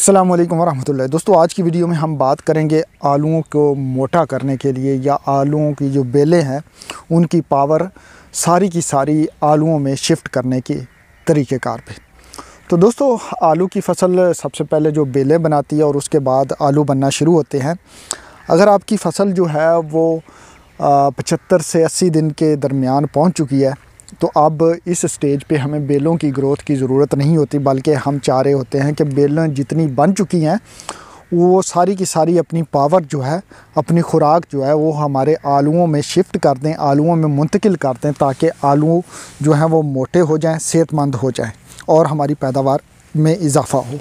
असलम वरहमल दोस्तों आज की वीडियो में हम बात करेंगे आलूओं को मोटा करने के लिए या आलूओं की जो बेलें हैं उनकी पावर सारी की सारी आलूओं में शिफ्ट करने के तरीक़ेकार पे तो दोस्तों आलू की फसल सबसे पहले जो बेलें बनाती है और उसके बाद आलू बनना शुरू होते हैं अगर आपकी फ़सल जो है वो पचहत्तर से अस्सी दिन के दरमियान पहुँच चुकी है तो अब इस स्टेज पे हमें बेलों की ग्रोथ की ज़रूरत नहीं होती बल्कि हम चाह रहे होते हैं कि बेलें जितनी बन चुकी हैं वो सारी की सारी अपनी पावर जो है अपनी खुराक जो है वो हमारे आलूओं में शिफ्ट कर दें आलूओं में मुंतकिल कर दें ताकि आलू जो हैं वो मोटे हो जाएँ सेहतमंद हो जाए और हमारी पैदावार में इजाफ़ा हो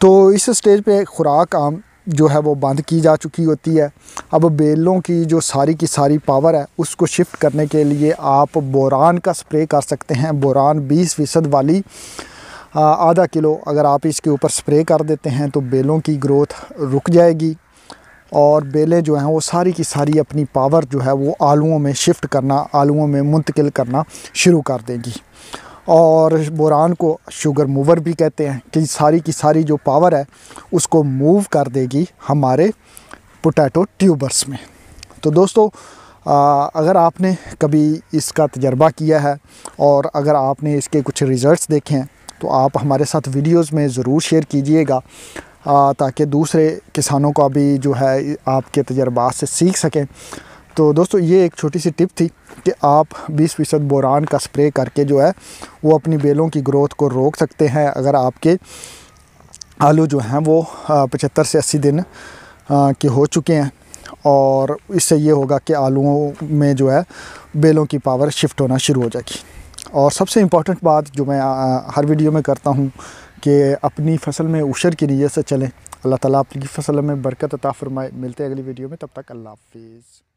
तो इस स्टेज पे खुराक आम जो है वो बंद की जा चुकी होती है अब बेलों की जो सारी की सारी पावर है उसको शिफ्ट करने के लिए आप बोरान का स्प्रे कर सकते हैं बोरान बीस फ़ीसद वाली आधा किलो अगर आप इसके ऊपर स्प्रे कर देते हैं तो बेलों की ग्रोथ रुक जाएगी और बेलें जो हैं वो सारी की सारी अपनी पावर जो है वो आलुओं में शिफ्ट करना आलुओं में मुंतकिल करना शुरू कर देंगी और बोरान को शुगर मूवर भी कहते हैं कि सारी की सारी जो पावर है उसको मूव कर देगी हमारे पोटैटो ट्यूबर्स में तो दोस्तों आ, अगर आपने कभी इसका तजर्बा किया है और अगर आपने इसके कुछ रिज़ल्ट्स देखे हैं तो आप हमारे साथ वीडियोस में ज़रूर शेयर कीजिएगा ताकि दूसरे किसानों का भी जो है आपके तजर्बा से सीख सकें तो दोस्तों ये एक छोटी सी टिप थी कि आप 20 फीसद बोरान का स्प्रे करके जो है वो अपनी बेलों की ग्रोथ को रोक सकते हैं अगर आपके आलू जो हैं वो पचहत्तर से अस्सी दिन के हो चुके हैं और इससे ये होगा कि आलूओं में जो है बेलों की पावर शिफ्ट होना शुरू हो जाएगी और सबसे इम्पॉर्टेंट बात जो मैं हर वीडियो में करता हूँ कि अपनी फसल में उशर की नीयत से चलें अल्लाह ताला आपकी फसल में बरकत अता फरमाए मिलते हैं अगली वीडियो में तब तक अल्लाह हाफिज़